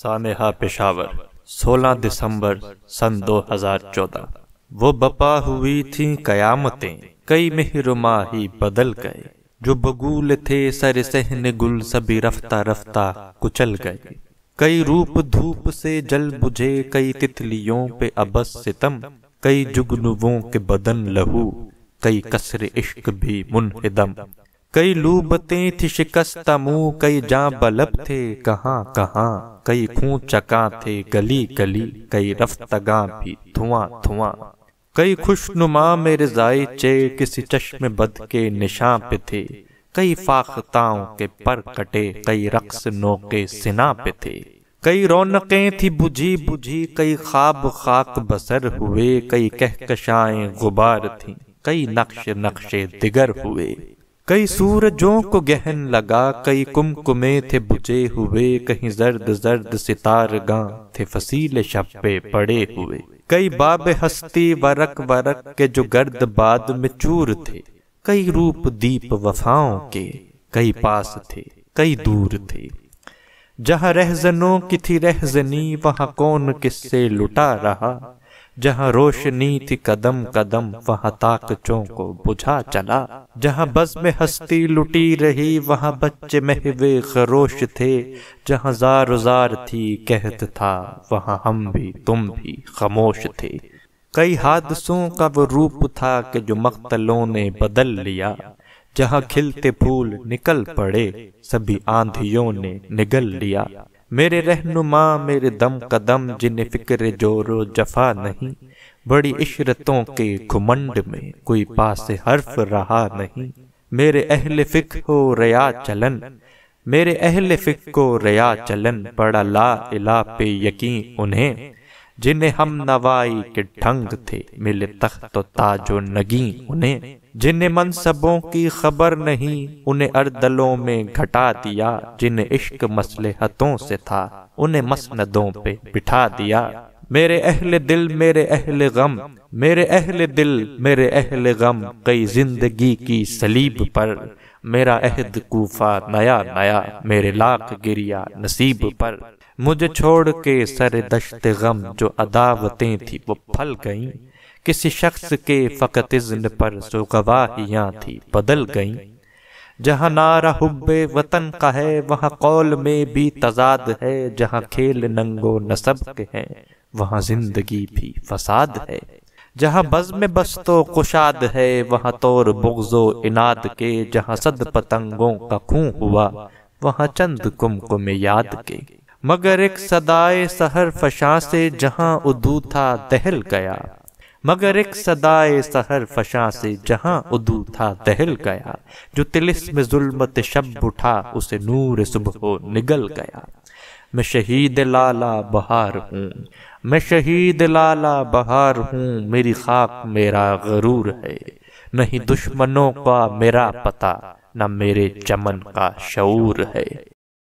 सानहा पेशावर 16 दिसंबर सन 2014 वो बपा हुई थी कयामतें कई मेहरुमा ही बदल गए जो बगूल थे सर सहन गुल सभी रफ्ता रफ्ता कुचल गए कई रूप धूप से जल बुझे कई तितलियों पे अबस सितम कई जुगनुवों के बदन लहू कई कसर इश्क भी मुनहिदम कई लूबते थी शिकस्त मुंह कई जा बलब थे कहाँ कहाँ कई खूं चका थे गली गली कई रफ्तगा भी धुआं धुआं कई खुशनुमा में रिजाई चे किसी चश्म बद के निशां पे थे कई फाखताओं के पर कटे कई रक्स नोके सिना पे थे कई रौनकें थी बुझी बुझी कई खाब खाक बसर हुए कई कहकशाएं गुबार थी कई नक्श नक्शे दिगर हुए कई सूरजों को गहन लगा कई कुमकुमे थे बुझे हुए कहीं जर्द जर्द सितार गां थे फसील शब्बे पड़े हुए कई बाब हस्ती वरक वरक के जो गर्द बाद में चूर थे कई रूप दीप वफाओं के कई पास थे कई दूर थे जहाँ रहजनों की थी रहजनी वहाँ कौन किससे लुटा रहा जहाँ रोशनी थी कदम कदम वहाँ ताकचों को बुझा चला जहाँ बस में हस्ती लुटी रही वहाँ बच्चे महवे खरोश थे जहाँ जार उजार थी कहत था वहाँ हम भी तुम भी खामोश थे कई हादसों का वो रूप था कि जो मख्तलों ने बदल लिया जहाँ खिलते फूल निकल पड़े सभी आंधियों ने निगल लिया मेरे रहनुमा मेरे दम कदम जिन्हें फिक्र जोर जफा नहीं बड़ी इशरतों के घुमंड में कोई पास हर्फ रहा नहीं मेरे अहल फिक हो रया चलन मेरे अहल फिक को रया चलन बड़ा ला इला पे यकीन उन्हें जिन्हें हम नवाई के ढंग थे मिले तख्त तो ताजो नगी उन्हें जिन्हें मनसबों की खबर नहीं उन्हें अर्दलों में घटा दिया जिन्हें इश्क हतों से था उन्हें मसनदों पे बिठा दिया मेरे अहल दिल मेरे अहल गम मेरे अहल दिल मेरे अहल गम कई जिंदगी की सलीब पर मेरा अहद कूफा नया नया मेरे लाख गिरिया नसीब पर मुझे छोड़ के सर दश्त गम जो अदावतें थी वो फल गईं किसी शख्स के फ़कत इज्न पर सो गवाहियाँ थी बदल गई जहाँ नारा हुब वतन का है वहाँ कौल में भी तजाद है जहाँ खेल नंगो नसब के हैं वहाँ जिंदगी भी फसाद है जहाँ बस तो कुशाद है वहाँ तोर बुगजो इनाद के जहाँ सद पतंगों का खूं हुआ वहाँ चंद कुमकुम याद के मगर एक सदाए सहर फशा से जहाँ उदू था दहल गया मगर एक सदाए सहर फशा से जहां उदू था दहल गया जो तिलिस्म जुल्मत शब उठा उसे नूर सुबह निगल गया मैं शहीद लाला बहार हूँ मैं शहीद लाला बहार हूँ मेरी खाक मेरा गरूर है नहीं दुश्मनों का मेरा पता न मेरे चमन का शूर है